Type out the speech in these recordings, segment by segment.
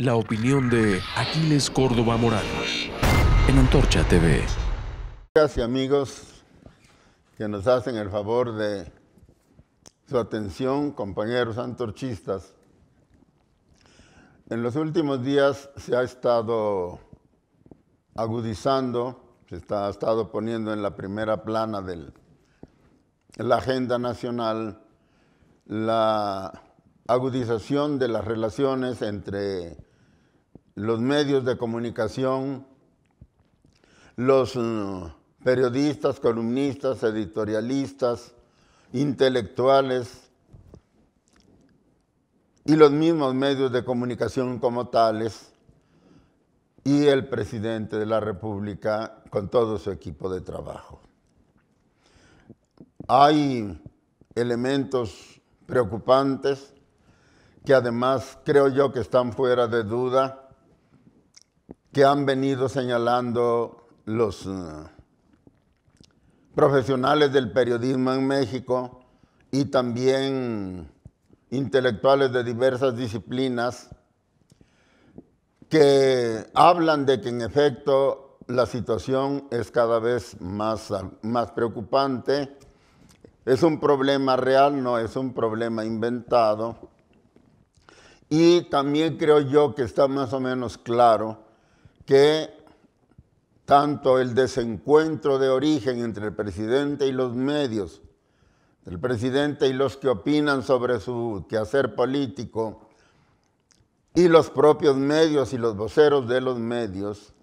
La opinión de Aquiles Córdoba Morales en Antorcha TV. Gracias amigos que nos hacen el favor de su atención, compañeros antorchistas. En los últimos días se ha estado agudizando, se ha estado poniendo en la primera plana de la agenda nacional la agudización de las relaciones entre los medios de comunicación, los eh, periodistas, columnistas, editorialistas, intelectuales y los mismos medios de comunicación como tales y el presidente de la República con todo su equipo de trabajo. Hay elementos preocupantes que además creo yo que están fuera de duda que han venido señalando los eh, profesionales del periodismo en México y también intelectuales de diversas disciplinas que hablan de que en efecto la situación es cada vez más, más preocupante, es un problema real, no es un problema inventado. Y también creo yo que está más o menos claro que tanto el desencuentro de origen entre el presidente y los medios, el presidente y los que opinan sobre su quehacer político, y los propios medios y los voceros de los medios,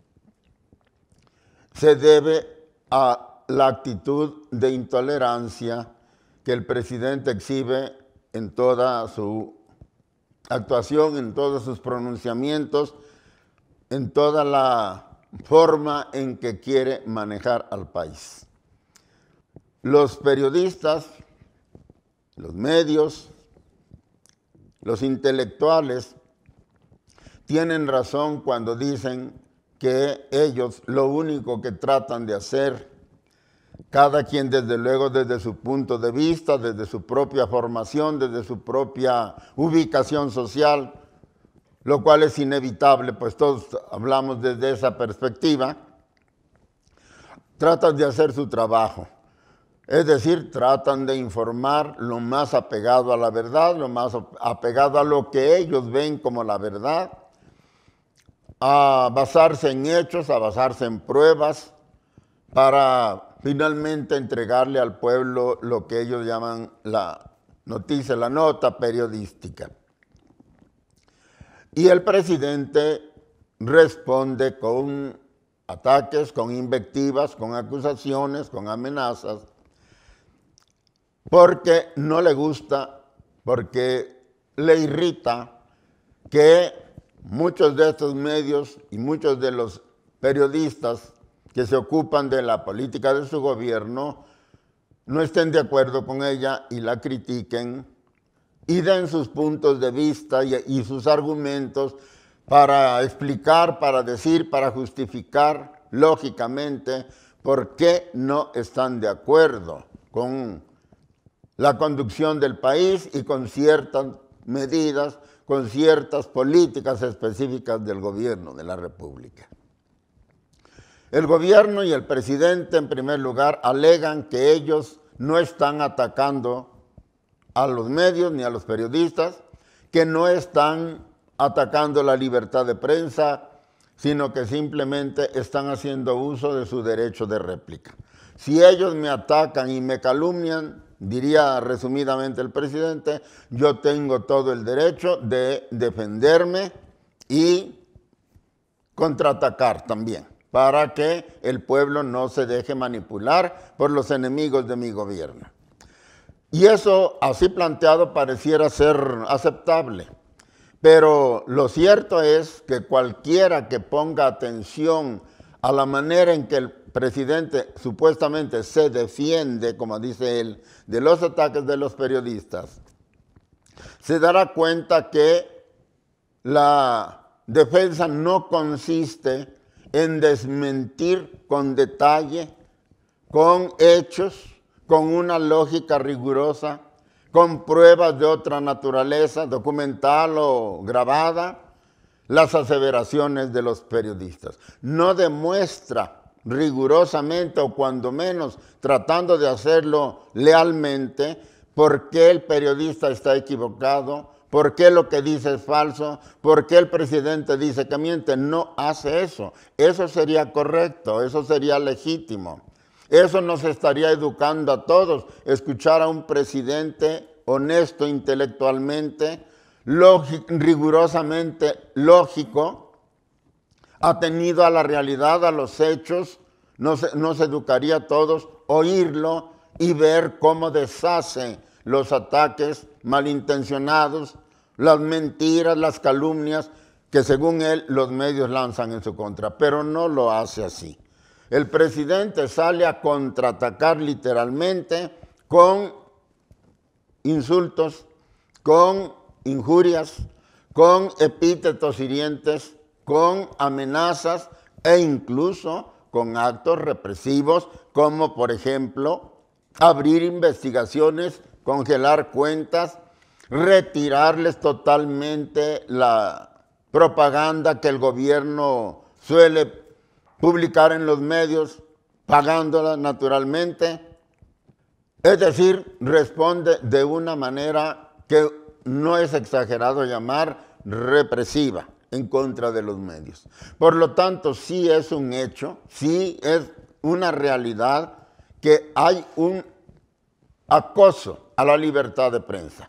se debe a la actitud de intolerancia que el presidente exhibe en toda su actuación, en todos sus pronunciamientos en toda la forma en que quiere manejar al país. Los periodistas, los medios, los intelectuales tienen razón cuando dicen que ellos lo único que tratan de hacer, cada quien desde luego desde su punto de vista, desde su propia formación, desde su propia ubicación social, lo cual es inevitable, pues todos hablamos desde esa perspectiva, tratan de hacer su trabajo. Es decir, tratan de informar lo más apegado a la verdad, lo más apegado a lo que ellos ven como la verdad, a basarse en hechos, a basarse en pruebas, para finalmente entregarle al pueblo lo que ellos llaman la noticia, la nota periodística. Y el presidente responde con ataques, con invectivas, con acusaciones, con amenazas, porque no le gusta, porque le irrita que muchos de estos medios y muchos de los periodistas que se ocupan de la política de su gobierno no estén de acuerdo con ella y la critiquen y den sus puntos de vista y, sus argumentos para explicar, para decir, para justificar lógicamente por qué no están de acuerdo con la conducción del país y con ciertas medidas, con ciertas políticas específicas del gobierno de la República. El gobierno y el presidente en primer lugar alegan que ellos no están atacando a los medios ni a los periodistas que no están atacando la libertad de prensa, sino que simplemente están haciendo uso de su derecho de réplica. Si ellos me atacan y me calumnian, diría resumidamente el presidente, yo tengo todo el derecho de defenderme y contraatacar también, para que el pueblo no se deje manipular por los enemigos de mi gobierno. Y eso así planteado pareciera ser aceptable. Pero lo cierto es que cualquiera que ponga atención a la manera en que el presidente supuestamente se defiende, como dice él, de los ataques de los periodistas, se dará cuenta que la defensa no consiste en desmentir con detalle, con hechos, con una lógica rigurosa, con pruebas de otra naturaleza, documental o grabada, las aseveraciones de los periodistas. No demuestra rigurosamente o cuando menos tratando de hacerlo lealmente por qué el periodista está equivocado, por qué lo que dice es falso, por qué el presidente dice que miente. No hace eso. Eso sería correcto, eso sería legítimo. Eso nos estaría educando a todos, escuchar a un presidente honesto intelectualmente, rigurosamente lógico, atenido a la realidad, a los hechos, nos, nos educaría a todos oírlo y ver cómo deshace los ataques malintencionados, las mentiras, las calumnias que según él los medios lanzan en su contra, pero no lo hace así. El presidente sale a contraatacar literalmente con insultos, con injurias, con epítetos hirientes, con amenazas e incluso con actos represivos como por ejemplo abrir investigaciones, congelar cuentas, retirarles totalmente la propaganda que el gobierno suele publicar en los medios, pagándola naturalmente. Es decir, responde de una manera que no es exagerado llamar represiva en contra de los medios. Por lo tanto, sí es un hecho, sí es una realidad que hay un acoso a la libertad de prensa,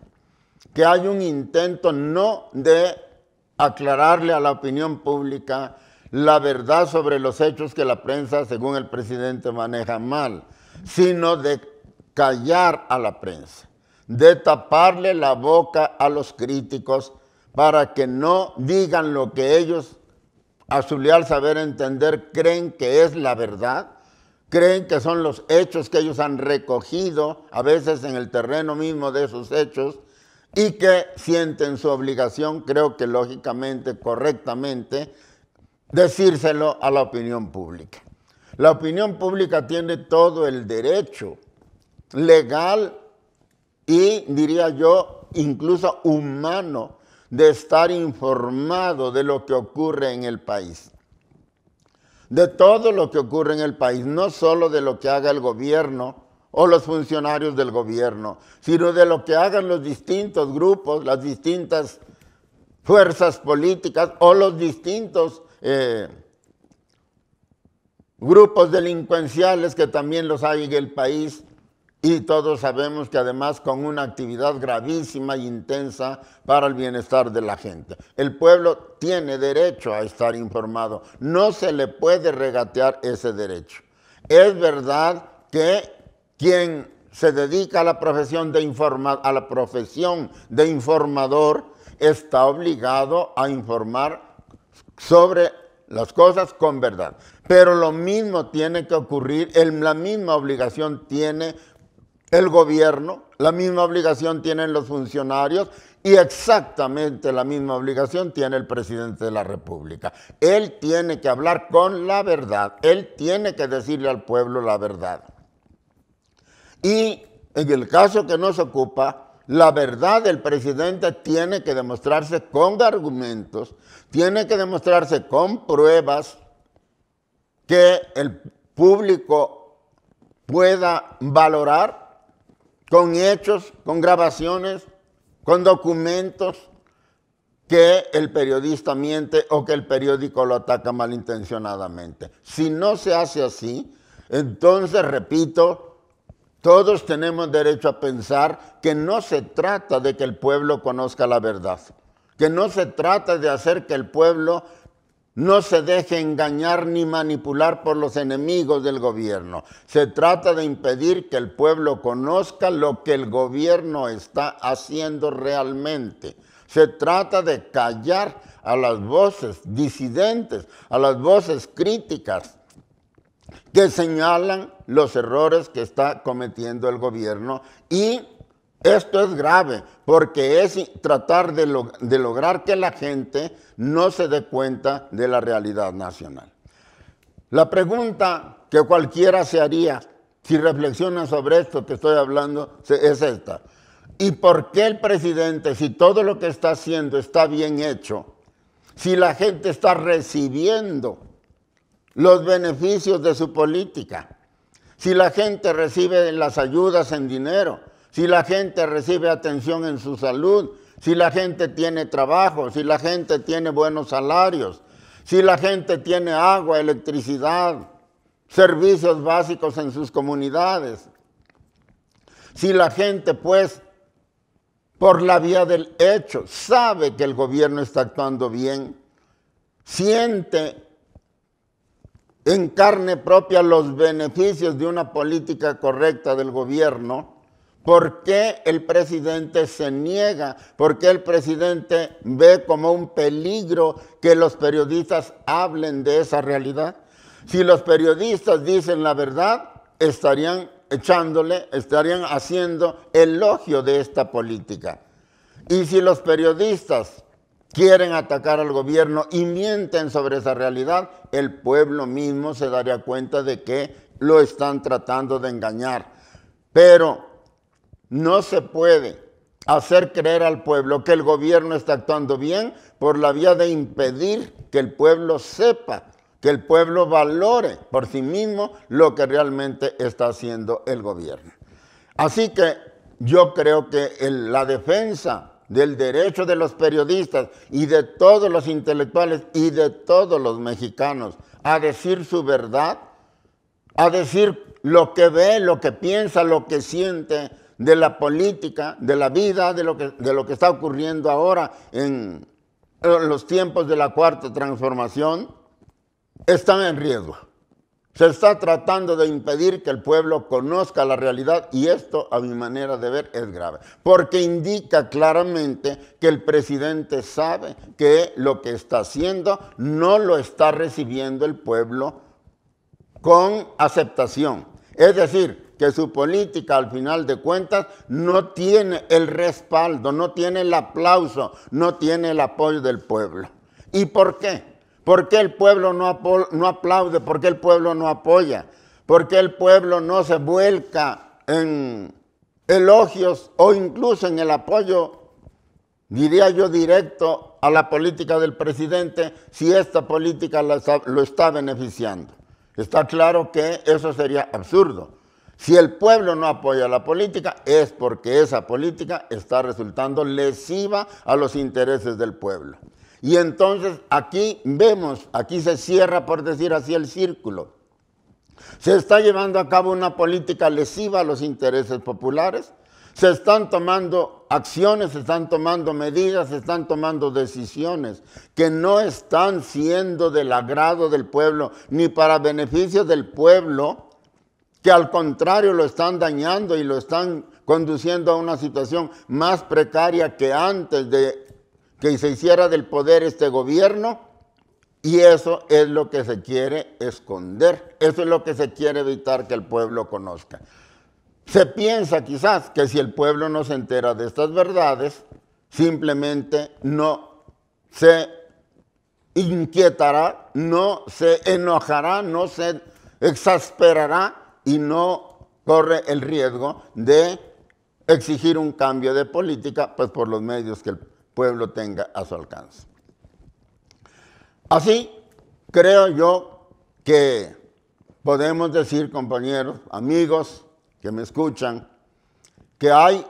que hay un intento no de aclararle a la opinión pública la verdad sobre los hechos que la prensa, según el presidente, maneja mal, sino de callar a la prensa, de taparle la boca a los críticos para que no digan lo que ellos, a su leal saber entender, creen que es la verdad, creen que son los hechos que ellos han recogido, a veces en el terreno mismo de esos hechos, y que sienten su obligación, creo que lógicamente, correctamente, decírselo a la opinión pública. La opinión pública tiene todo el derecho legal y, diría yo, incluso humano de estar informado de lo que ocurre en el país. De todo lo que ocurre en el país, no solo de lo que haga el gobierno o los funcionarios del gobierno, sino de lo que hagan los distintos grupos, las distintas fuerzas políticas o los distintos eh, grupos delincuenciales que también los hay en el país y todos sabemos que además con una actividad gravísima e intensa para el bienestar de la gente. El pueblo tiene derecho a estar informado, no se le puede regatear ese derecho. Es verdad que quien se dedica a la profesión de, a la profesión de informador está obligado a informar sobre las cosas con verdad. Pero lo mismo tiene que ocurrir, la misma obligación tiene el gobierno, la misma obligación tienen los funcionarios y exactamente la misma obligación tiene el presidente de la República. Él tiene que hablar con la verdad, él tiene que decirle al pueblo la verdad. Y en el caso que nos ocupa, la verdad del presidente tiene que demostrarse con argumentos, tiene que demostrarse con pruebas que el público pueda valorar con hechos, con grabaciones, con documentos que el periodista miente o que el periódico lo ataca malintencionadamente. Si no se hace así, entonces, repito, todos tenemos derecho a pensar que no se trata de que el pueblo conozca la verdad, que no se trata de hacer que el pueblo no se deje engañar ni manipular por los enemigos del gobierno. Se trata de impedir que el pueblo conozca lo que el gobierno está haciendo realmente. Se trata de callar a las voces disidentes, a las voces críticas, que señalan los errores que está cometiendo el gobierno y esto es grave porque es tratar de, lograr que la gente no se dé cuenta de la realidad nacional. La pregunta que cualquiera se haría si reflexiona sobre esto que estoy hablando es esta. ¿Y por qué el presidente, si todo lo que está haciendo está bien hecho, si la gente está recibiendo los beneficios de su política. Si la gente recibe las ayudas en dinero, si la gente recibe atención en su salud, si la gente tiene trabajo, si la gente tiene buenos salarios, si la gente tiene agua, electricidad, servicios básicos en sus comunidades. Si la gente, pues, por la vía del hecho, sabe que el gobierno está actuando bien, siente en carne propia los beneficios de una política correcta del gobierno, ¿por qué el presidente se niega? ¿Por qué el presidente ve como un peligro que los periodistas hablen de esa realidad? Si los periodistas dicen la verdad, estarían echándole, estarían haciendo elogio de esta política. Y si los periodistas quieren atacar al gobierno y mienten sobre esa realidad, el pueblo mismo se daría cuenta de que lo están tratando de engañar. Pero no se puede hacer creer al pueblo que el gobierno está actuando bien por la vía de impedir que el pueblo sepa, que el pueblo valore por sí mismo lo que realmente está haciendo el gobierno. Así que yo creo que la defensa del derecho de los periodistas y de todos los intelectuales y de todos los mexicanos a decir su verdad, a decir lo que ve, lo que piensa, lo que siente de la política, de la vida, de lo que, está ocurriendo ahora en los tiempos de la cuarta transformación, están en riesgo. Se está tratando de impedir que el pueblo conozca la realidad y esto, a mi manera de ver, es grave, porque indica claramente que el presidente sabe que lo que está haciendo no lo está recibiendo el pueblo con aceptación. Es decir, que su política al final de cuentas no tiene el respaldo, no tiene el aplauso, no tiene el apoyo del pueblo. ¿Y por qué? ¿Por qué el pueblo no, aplaude? ¿Por qué el pueblo no apoya? ¿Por qué el pueblo no se vuelca en elogios o incluso en el apoyo, diría yo, directo a la política del presidente si esta política lo está beneficiando? Está claro que eso sería absurdo. Si el pueblo no apoya la política es porque esa política está resultando lesiva a los intereses del pueblo. Y entonces aquí vemos, aquí se cierra, por decir así, el círculo. Se está llevando a cabo una política lesiva a los intereses populares, se están tomando acciones, se están tomando medidas, se están tomando decisiones que no están siendo del agrado del pueblo ni para beneficio del pueblo, que al contrario lo están dañando y lo están conduciendo a una situación más precaria que antes de que se hiciera del poder este gobierno y eso es lo que se quiere esconder, eso es lo que se quiere evitar que el pueblo conozca. Se piensa quizás que si el pueblo no se entera de estas verdades, simplemente no se inquietará, no se enojará, no se exasperará y no corre el riesgo de exigir un cambio de política pues por los medios que el pueblo tenga a su alcance. Así, creo yo que podemos decir, compañeros, amigos que me escuchan, que hay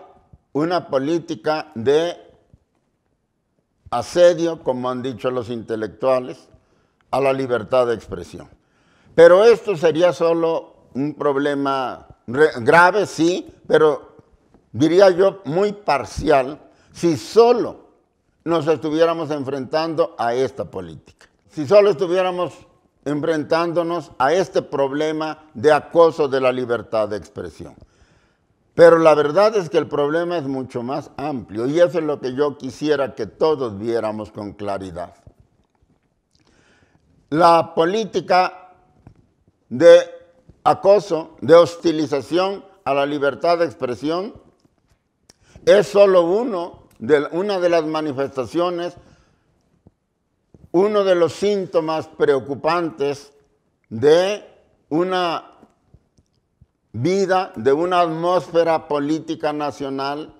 una política de asedio, como han dicho los intelectuales, a la libertad de expresión. Pero esto sería solo un problema grave, sí, pero diría yo muy parcial, si solo nos estuviéramos enfrentando a esta política. Si solo estuviéramos enfrentándonos a este problema de acoso de la libertad de expresión. Pero la verdad es que el problema es mucho más amplio y eso es lo que yo quisiera que todos viéramos con claridad. La política de acoso, de hostilización a la libertad de expresión, es solo uno de una de las manifestaciones, uno de los síntomas preocupantes de una vida, de una atmósfera política nacional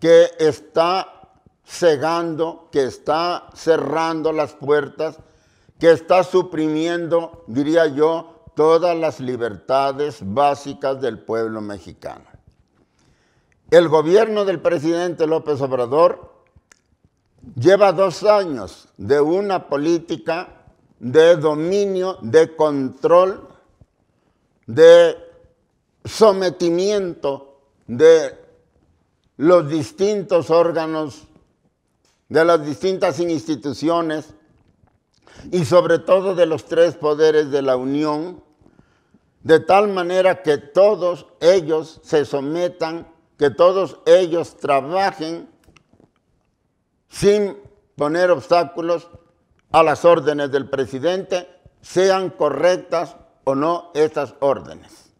que está cegando, que está cerrando las puertas, que está suprimiendo, diría yo, todas las libertades básicas del pueblo mexicano. El gobierno del presidente López Obrador lleva dos años de una política de dominio, de control, de sometimiento de los distintos órganos, de las distintas instituciones y sobre todo de los tres poderes de la Unión, de tal manera que todos ellos se sometan que todos ellos trabajen sin poner obstáculos a las órdenes del presidente, sean correctas o no estas órdenes.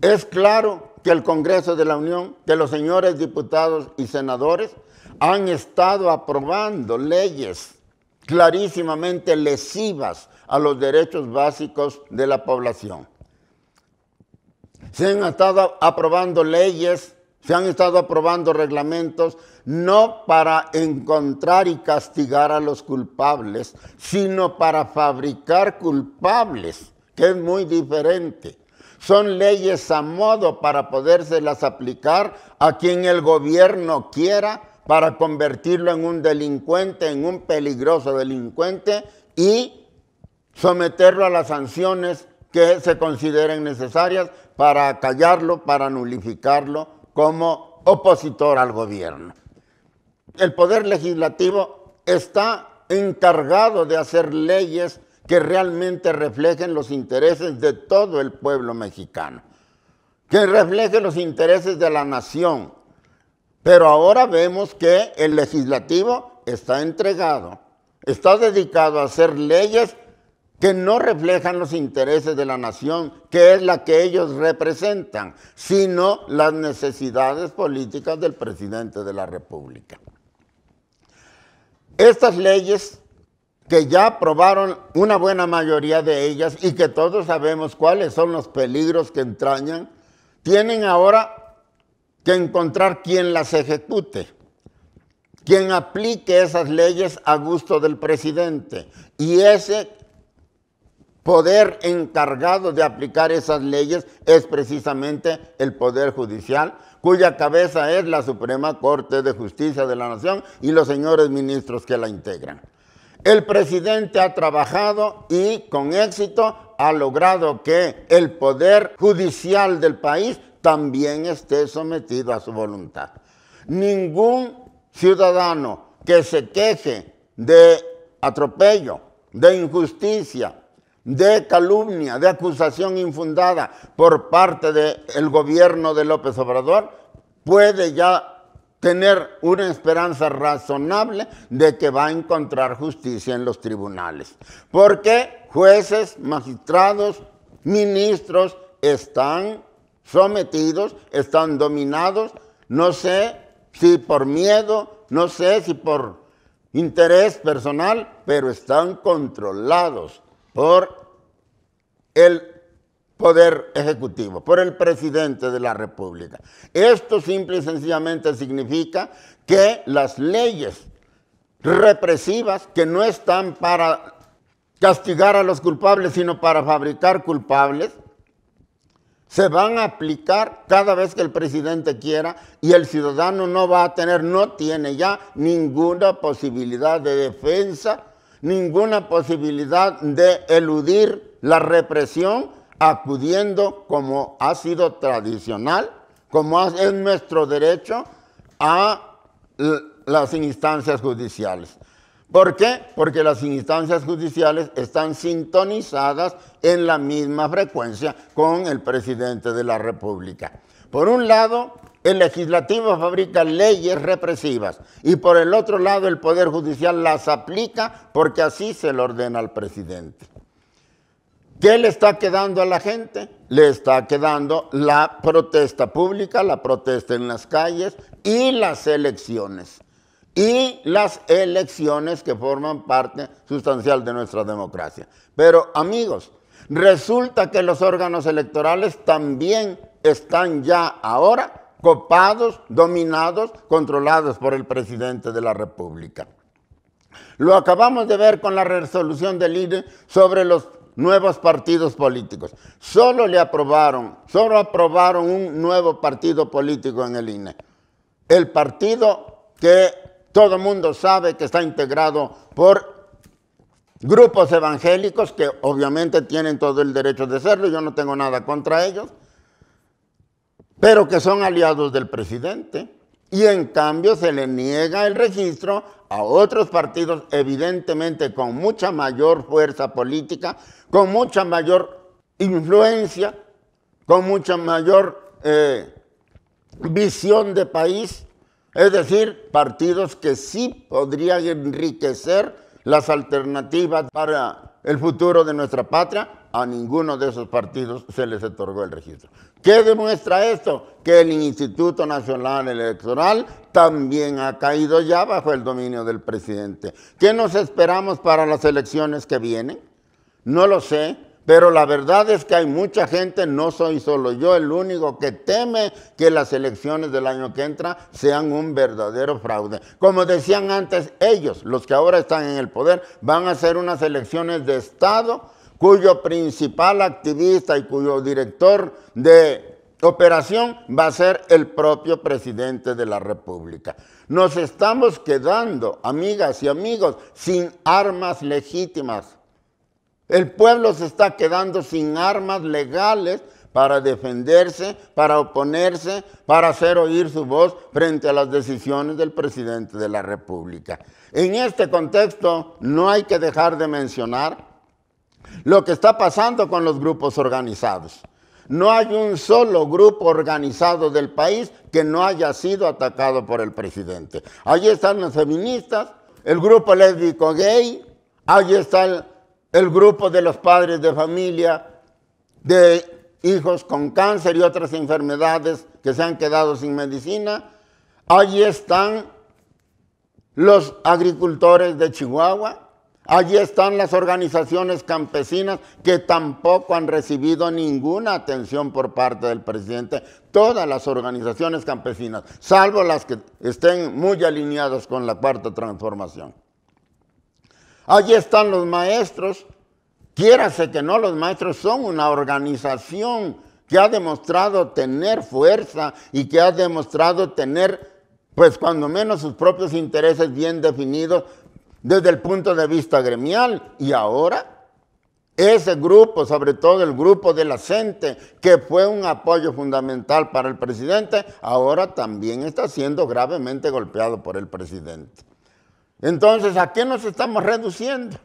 Es claro que el Congreso de la Unión, que los señores diputados y senadores han estado aprobando leyes clarísimamente lesivas a los derechos básicos de la población se han estado aprobando leyes, se han estado aprobando reglamentos, no para encontrar y castigar a los culpables, sino para fabricar culpables, que es muy diferente. Son leyes a modo para podérselas aplicar a quien el gobierno quiera para convertirlo en un delincuente, en un peligroso delincuente y someterlo a las sanciones que se consideren necesarias para callarlo, para nulificarlo como opositor al gobierno. El poder legislativo está encargado de hacer leyes que realmente reflejen los intereses de todo el pueblo mexicano, que reflejen los intereses de la nación. Pero ahora vemos que el legislativo está entregado, está dedicado a hacer leyes que no reflejan los intereses de la nación, que es la que ellos representan, sino las necesidades políticas del presidente de la República. Estas leyes que ya aprobaron una buena mayoría de ellas y que todos sabemos cuáles son los peligros que entrañan, tienen ahora que encontrar quien las ejecute quien aplique esas leyes a gusto del presidente. Y ese poder encargado de aplicar esas leyes es precisamente el Poder Judicial, cuya cabeza es la Suprema Corte de Justicia de la Nación y los señores ministros que la integran. El presidente ha trabajado y con éxito ha logrado que el Poder Judicial del país también esté sometido a su voluntad. Ningún ciudadano que se queje de atropello, de injusticia, de calumnia, de acusación infundada por parte del gobierno de López Obrador, puede ya tener una esperanza razonable de que va a encontrar justicia en los tribunales. Porque jueces, magistrados, ministros están sometidos, están dominados, no sé si por miedo, no sé si por interés personal, pero están controlados por el Poder Ejecutivo, por el presidente de la República. Esto simple y sencillamente significa que las leyes represivas que no están para castigar a los culpables, sino para fabricar culpables, se van a aplicar cada vez que el presidente quiera y el ciudadano no va a tener, no tiene ya ninguna posibilidad de defensa ninguna posibilidad de eludir la represión acudiendo como ha sido tradicional, como es nuestro derecho a las instancias judiciales. ¿Por qué? Porque las instancias judiciales están sintonizadas en la misma frecuencia con el presidente de la República. Por un lado, el legislativo fabrica leyes represivas y por el otro lado el Poder Judicial las aplica porque así se lo ordena al presidente. ¿Qué le está quedando a la gente? Le está quedando la protesta pública, la protesta en las calles y las elecciones. Y las elecciones que forman parte sustancial de nuestra democracia. Pero amigos, resulta que los órganos electorales también están ya ahora copados, dominados, controlados por el presidente de la República. Lo acabamos de ver con la resolución del INE sobre los nuevos partidos políticos. Solo le aprobaron, solo aprobaron un nuevo partido político en el INE. El partido que todo mundo sabe que está integrado por grupos evangélicos que obviamente tienen todo el derecho de serlo, yo no tengo nada contra ellos, pero que son aliados del presidente. Y en cambio se le niega el registro a otros partidos, evidentemente con mucha mayor fuerza política, con mucha mayor influencia, con mucha mayor eh, visión de país, es decir, partidos que sí podrían enriquecer las alternativas para el futuro de nuestra patria, a ninguno de esos partidos se les otorgó el registro. ¿Qué demuestra esto? Que el Instituto Nacional Electoral también ha caído ya bajo el dominio del presidente. ¿Qué nos esperamos para las elecciones que vienen? No lo sé, pero la verdad es que hay mucha gente, no soy solo yo el único que teme que las elecciones del año que entra sean un verdadero fraude. Como decían antes, ellos, los que ahora están en el poder, van a ser unas elecciones de Estado cuyo principal activista y cuyo director de operación va a ser el propio presidente de la República. Nos estamos quedando, amigas y amigos, sin armas legítimas el pueblo se está quedando sin armas legales para defenderse, para oponerse, para hacer oír su voz frente a las decisiones del presidente de la República. En este contexto no hay que dejar de mencionar lo que está pasando con los grupos organizados. No hay un solo grupo organizado del país que no haya sido atacado por el presidente. Allí están los feministas, el grupo lésbico gay, allí está el el grupo de los padres de familia, de hijos con cáncer y otras enfermedades que se han quedado sin medicina. Allí están los agricultores de Chihuahua. Allí están las organizaciones campesinas que tampoco han recibido ninguna atención por parte del presidente. Todas las organizaciones campesinas, salvo las que estén muy alineadas con la cuarta transformación. Allí están los maestros. Quiérase que no, los maestros son una organización que ha demostrado tener fuerza y que ha demostrado tener, pues cuando menos sus propios intereses bien definidos desde el punto de vista gremial. Y ahora, ese grupo, sobre todo el grupo de la gente, que fue un apoyo fundamental para el presidente, ahora también está siendo gravemente golpeado por el presidente. Entonces, ¿a qué nos estamos reduciendo?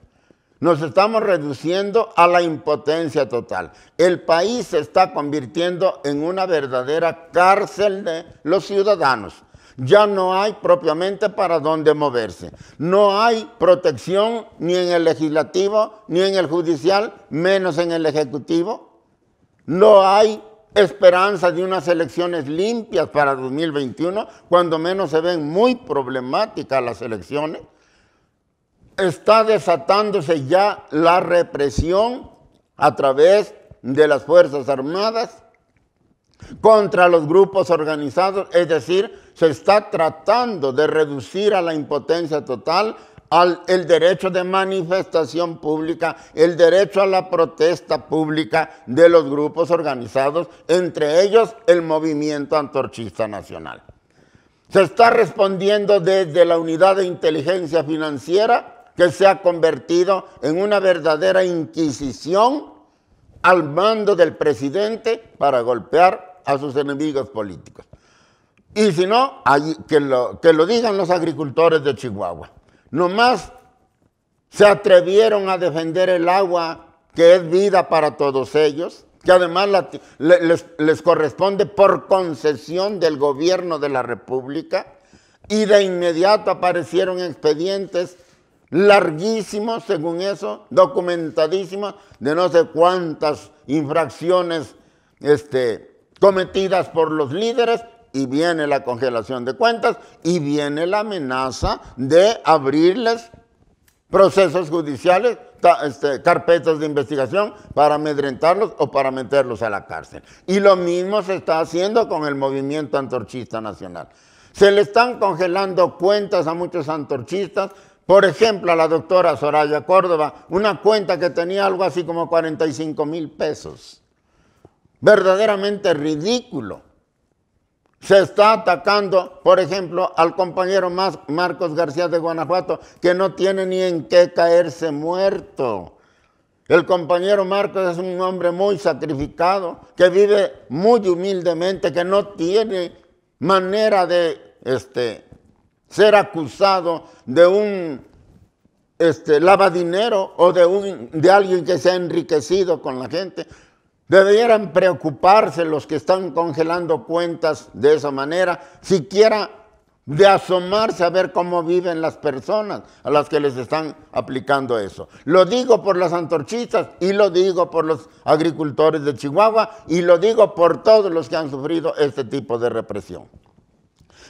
Nos estamos reduciendo a la impotencia total. El país se está convirtiendo en una verdadera cárcel de los ciudadanos. Ya no hay propiamente para dónde moverse. No hay protección ni en el legislativo, ni en el judicial, menos en el ejecutivo. No hay esperanza de unas elecciones limpias para 2021, cuando menos se ven muy problemáticas las elecciones. Está desatándose ya la represión a través de las Fuerzas Armadas contra los grupos organizados, es decir, se está tratando de reducir a la impotencia total al el derecho de manifestación pública, el derecho a la protesta pública de los grupos organizados, entre ellos el movimiento antorchista nacional. Se está respondiendo desde la unidad de inteligencia financiera que se ha convertido en una verdadera inquisición al mando del presidente para golpear a sus enemigos políticos. Y si no, que lo digan los agricultores de Chihuahua Nomás se atrevieron a defender el agua, que es vida para todos ellos, que además les, corresponde por concesión del gobierno de la República, y de inmediato aparecieron expedientes larguísimos, según eso, documentadísimos, de no sé cuántas infracciones este, cometidas por los líderes y viene la congelación de cuentas y viene la amenaza de abrirles procesos judiciales, este, carpetas de investigación para amedrentarlos o para meterlos a la cárcel. Y lo mismo se está haciendo con el movimiento antorchista nacional. Se le están congelando cuentas a muchos antorchistas. Por ejemplo, a la doctora Soraya Córdoba, una cuenta que tenía algo así como 45 mil pesos. Verdaderamente ridículo. Se está atacando, por ejemplo, al compañero Marcos García de Guanajuato, que no tiene ni en qué caerse muerto. El compañero Marcos es un hombre muy sacrificado, que vive muy humildemente, que no tiene manera de este, ser acusado de un este, lavadinero o de, un, de alguien que se ha enriquecido con la gente. Deberían preocuparse los que están congelando cuentas de esa manera, siquiera de asomarse a ver cómo viven las personas a las que les están aplicando eso. Lo digo por las antorchistas y lo digo por los agricultores de Chihuahua y lo digo por todos los que han sufrido este tipo de represión.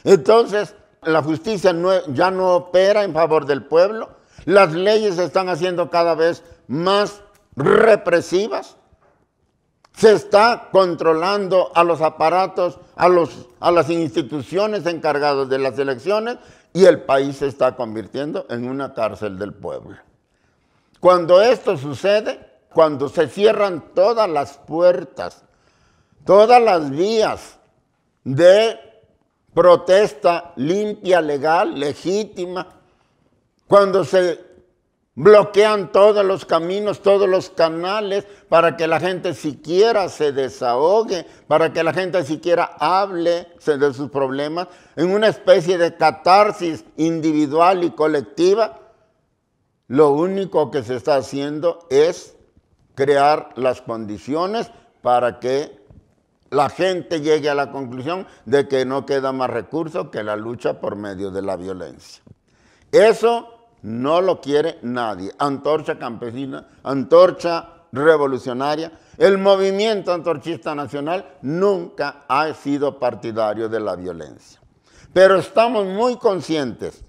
Entonces, la justicia ya no opera en favor del pueblo, las leyes se están haciendo cada vez más represivas se está controlando a los aparatos, a, los, a las instituciones encargadas de las elecciones y el país se está convirtiendo en una cárcel del pueblo. Cuando esto sucede, cuando se cierran todas las puertas, todas las vías de protesta limpia, legal, legítima, cuando se Bloquean todos los caminos, todos los canales para que la gente siquiera se desahogue, para que la gente siquiera hable de sus problemas en una especie de catarsis individual y colectiva. Lo único que se está haciendo es crear las condiciones para que la gente llegue a la conclusión de que no queda más recurso que la lucha por medio de la violencia. Eso no lo quiere nadie. Antorcha campesina, antorcha revolucionaria. El movimiento antorchista nacional nunca ha sido partidario de la violencia. Pero estamos muy conscientes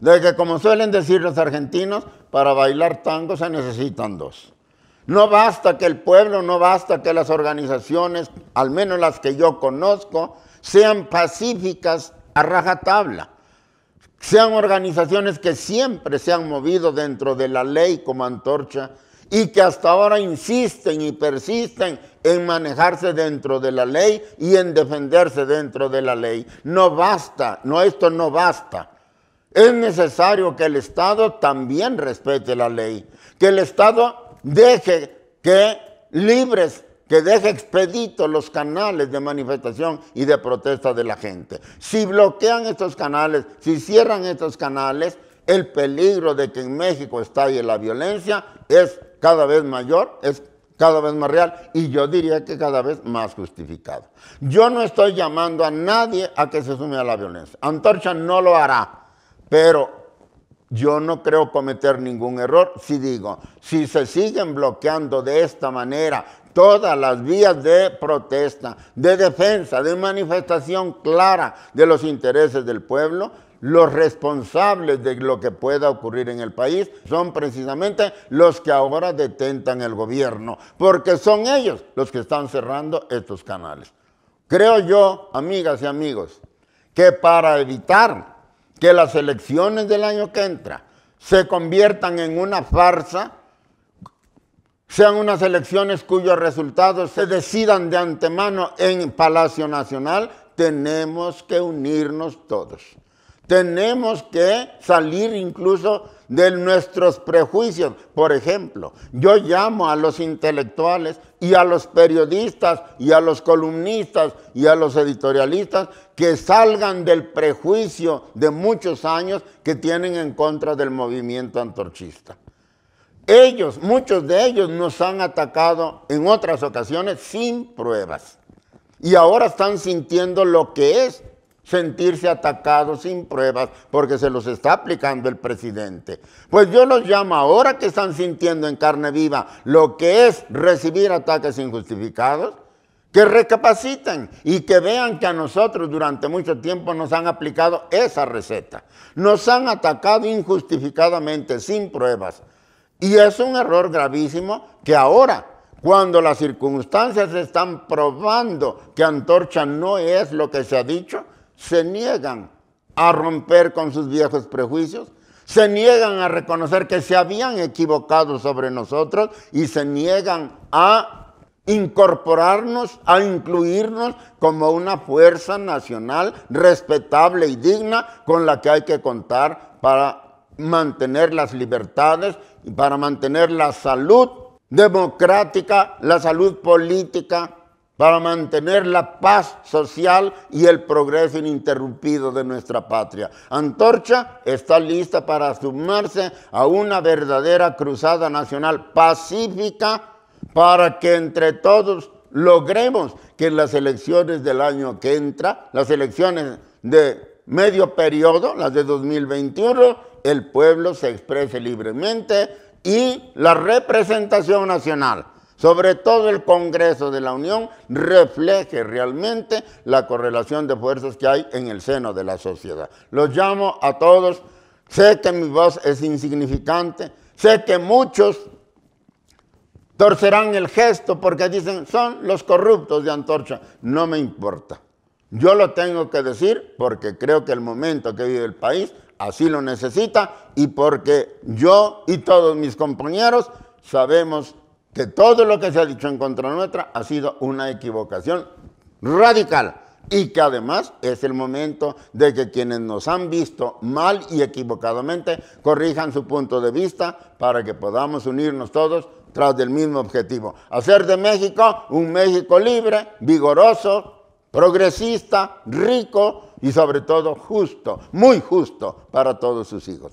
de que, como suelen decir los argentinos, para bailar tango se necesitan dos. No basta que el pueblo, no basta que las organizaciones, al menos las que yo conozco, sean pacíficas a rajatabla sean organizaciones que siempre se han movido dentro de la ley como antorcha y que hasta ahora insisten y persisten en manejarse dentro de la ley y en defenderse dentro de la ley. No basta, no, esto no basta. Es necesario que el Estado también respete la ley, que el Estado deje que libres que deje expedito los canales de manifestación y de protesta de la gente. Si bloquean estos canales, si cierran estos canales, el peligro de que en México estalle la violencia es cada vez mayor, es cada vez más real y yo diría que cada vez más justificado. Yo no estoy llamando a nadie a que se sume a la violencia. Antorcha no lo hará, pero yo no creo cometer ningún error si digo, si se siguen bloqueando de esta manera, todas las vías de protesta, de defensa, de manifestación clara de los intereses del pueblo, los responsables de lo que pueda ocurrir en el país son precisamente los que ahora detentan el gobierno, porque son ellos los que están cerrando estos canales. Creo yo, amigas y amigos, que para evitar que las elecciones del año que entra se conviertan en una farsa, sean unas elecciones cuyos resultados se decidan de antemano en Palacio Nacional, tenemos que unirnos todos. Tenemos que salir incluso de nuestros prejuicios. Por ejemplo, yo llamo a los intelectuales y a los periodistas y a los columnistas y a los editorialistas que salgan del prejuicio de muchos años que tienen en contra del movimiento antorchista. Ellos, muchos de ellos nos han atacado en otras ocasiones sin pruebas. Y ahora están sintiendo lo que es sentirse atacados sin pruebas porque se los está aplicando el presidente. Pues yo los llamo ahora que están sintiendo en carne viva lo que es recibir ataques injustificados, que recapaciten y que vean que a nosotros durante mucho tiempo nos han aplicado esa receta. Nos han atacado injustificadamente, sin pruebas. Y es un error gravísimo que ahora, cuando las circunstancias están probando que antorcha no es lo que se ha dicho, se niegan a romper con sus viejos prejuicios, se niegan a reconocer que se habían equivocado sobre nosotros y se niegan a incorporarnos, a incluirnos como una fuerza nacional respetable y digna con la que hay que contar para mantener las libertades para mantener la salud democrática, la salud política, para mantener la paz social y el progreso ininterrumpido de nuestra patria. Antorcha está lista para sumarse a una verdadera cruzada nacional pacífica para que entre todos logremos que en las elecciones del año que entra, las elecciones de medio periodo, las de 2021, el pueblo se exprese libremente y la representación nacional, sobre todo el Congreso de la Unión, refleje realmente la correlación de fuerzas que hay en el seno de la sociedad. Los llamo a todos, sé que mi voz es insignificante, sé que muchos torcerán el gesto porque dicen, son los corruptos de Antorcha, no me importa. Yo lo tengo que decir porque creo que el momento que vive el país así lo necesita y porque yo y todos mis compañeros sabemos que todo lo que se ha dicho en contra nuestra ha sido una equivocación radical y que además es el momento de que quienes nos han visto mal y equivocadamente corrijan su punto de vista para que podamos unirnos todos tras del mismo objetivo, hacer de México un México libre, vigoroso, progresista, rico y sobre todo justo, muy justo para todos sus hijos.